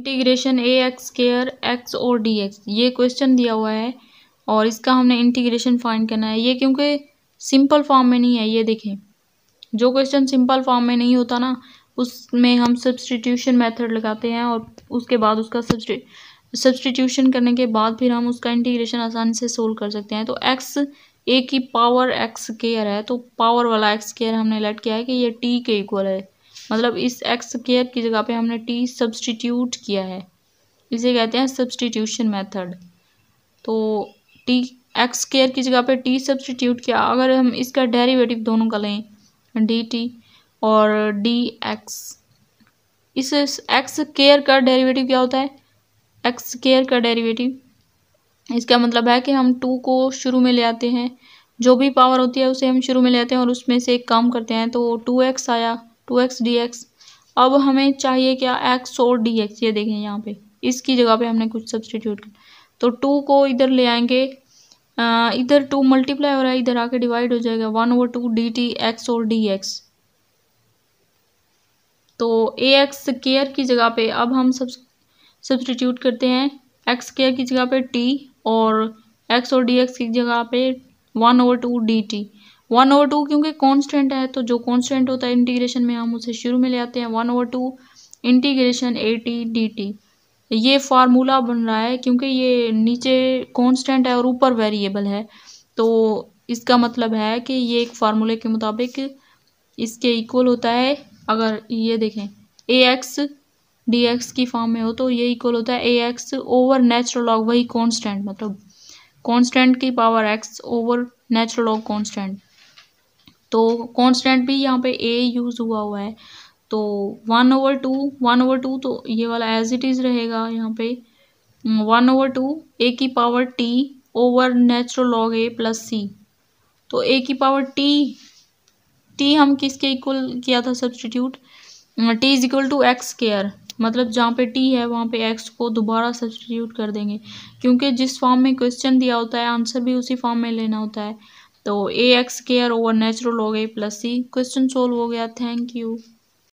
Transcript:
integration A X square X और D X ये question दिया हुआ है और इसका हमने इंटीग्रेशन फाइंड करना है ये क्योंकि सिंपल फॉर्म में नहीं है ये देखें जो क्वेश्चन सिंपल फॉर्म में नहीं होता ना उसमें हम सब्सटीट्यूशन मेथड लगाते हैं और उसके बाद उसका सब्सटीट्यूशन करने के बाद फिर हम उसका इंटीग्रेशन आसानी से सोल्व कर सकते हैं तो एक्स ए की पावर एक्स केयर है तो पावर वाला एक्स केयर हमने लेट किया है कि ये टी के इक्वल है मतलब इस एक्स केयर की जगह पे हमने टी सब्सटीट्यूट किया है इसे कहते हैं सब्सटीट्यूशन मेथड तो टी एक्स केयर की जगह पे टी सब्सटीट्यूट किया अगर हम इसका डेरिवेटिव दोनों का लें डी टी और डी एक्स इस एक्स केयर का डेरिवेटिव क्या होता है एक्स केयर का डेरिवेटिव इसका मतलब है कि हम टू को शुरू में ले आते हैं जो भी पावर होती है उसे हम शुरू में लेते हैं और उसमें से एक काम करते हैं तो टू एक्स आया टू एक्स डी एक्स अब हमें चाहिए क्या एक्स और डी एक्स ये देखें यहाँ पे इसकी जगह पे हमने कुछ सब्सटीट्यूट किया तो टू को इधर ले आएंगे इधर टू मल्टीप्लाई हो रहा है इधर आके डिवाइड हो जाएगा one over two D T X और डी एक्स तो ए एक्स केयर की जगह पे अब हम सब सब्सटीट्यूट करते हैं एक्स केयर की जगह पे टी और एक्स और डी एक्स की जगह पे one over two D T one over two क्योंकि कॉन्स्टेंट है तो जो कॉन्स्टेंट होता है इंटीग्रेशन में हम उसे शुरू में ले आते हैं one over two integration A T D T ये फार्मूला बन रहा है क्योंकि ये नीचे कांस्टेंट है और ऊपर वेरिएबल है तो इसका मतलब है कि ये एक फार्मूले के मुताबिक इसके इक्वल होता है अगर ये देखें ए एक्स डी एक्स की फॉर्म में हो तो ये इक्वल होता है A X over natural log वही कांस्टेंट मतलब कांस्टेंट की power X over natural log constant तो कॉन्स्टेंट भी यहाँ पे ए यूज़ हुआ हुआ है तो one over two one over two तो ये वाला एज इट इज़ रहेगा यहाँ पे वन ओवर टू ए की power T over natural log A plus C तो ए की पावर टी टी हम किसके इक्वल किया था substitute T is equal to X square मतलब जहाँ पे टी है वहाँ पे एक्स को दोबारा सब्सटीट्यूट कर देंगे क्योंकि जिस फॉर्म में क्वेश्चन दिया होता है आंसर भी उसी फॉर्म में लेना होता है तो A X square over natural हो गई प्लस सी क्वेश्चन सोल्व हो गया थैंक यू